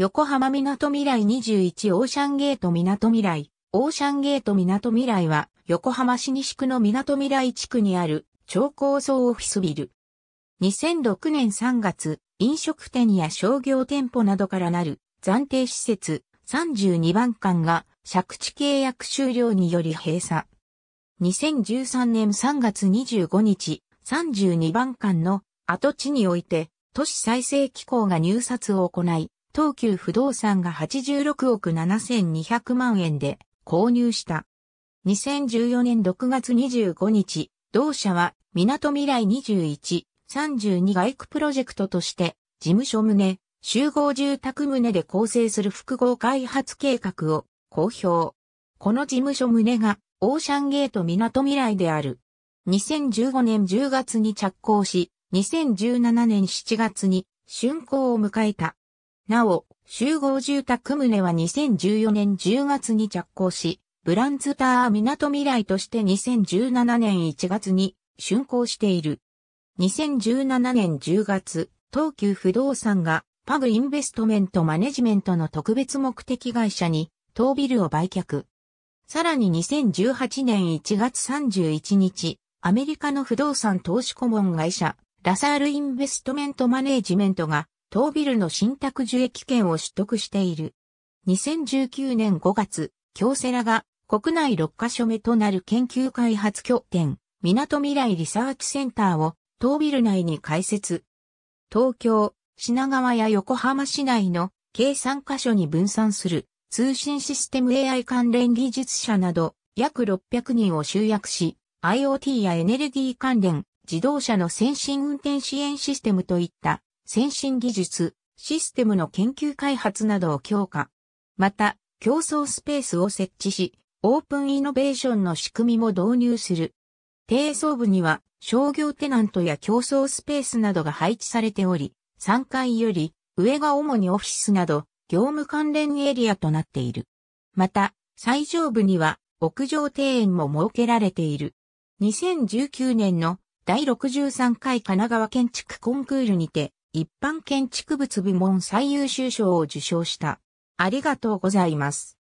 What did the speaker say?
横浜港未来21オーシャンゲート港未来。オーシャンゲート港未来は、横浜市西区の港未来地区にある超高層オフィスビル。2006年3月、飲食店や商業店舗などからなる暫定施設32番館が借地契約終了により閉鎖。2013年3月25日、32番館の跡地において都市再生機構が入札を行い、東急不動産が86億7200万円で購入した。2014年6月25日、同社は港未来21、32外区プロジェクトとして、事務所棟、集合住宅棟で構成する複合開発計画を公表。この事務所棟がオーシャンゲート港未来である。2015年10月に着工し、2017年7月に竣工を迎えた。なお、集合住宅棟は2014年10月に着工し、ブランズター港未来として2017年1月に竣工している。2017年10月、東急不動産がパグインベストメントマネジメントの特別目的会社に当ビルを売却。さらに2018年1月31日、アメリカの不動産投資顧問会社、ラサールインベストメントマネジメントが当ビルの信託受益権を取得している。2019年5月、京セラが国内6カ所目となる研究開発拠点、港未来リサーチセンターを当ビル内に開設。東京、品川や横浜市内の計3カ所に分散する通信システム AI 関連技術者など約600人を集約し、IoT やエネルギー関連、自動車の先進運転支援システムといった先進技術、システムの研究開発などを強化。また、競争スペースを設置し、オープンイノベーションの仕組みも導入する。低層部には商業テナントや競争スペースなどが配置されており、3階より上が主にオフィスなど業務関連エリアとなっている。また、最上部には屋上庭園も設けられている。2019年の第63回神奈川建築コンクールにて一般建築物部門最優秀賞を受賞した。ありがとうございます。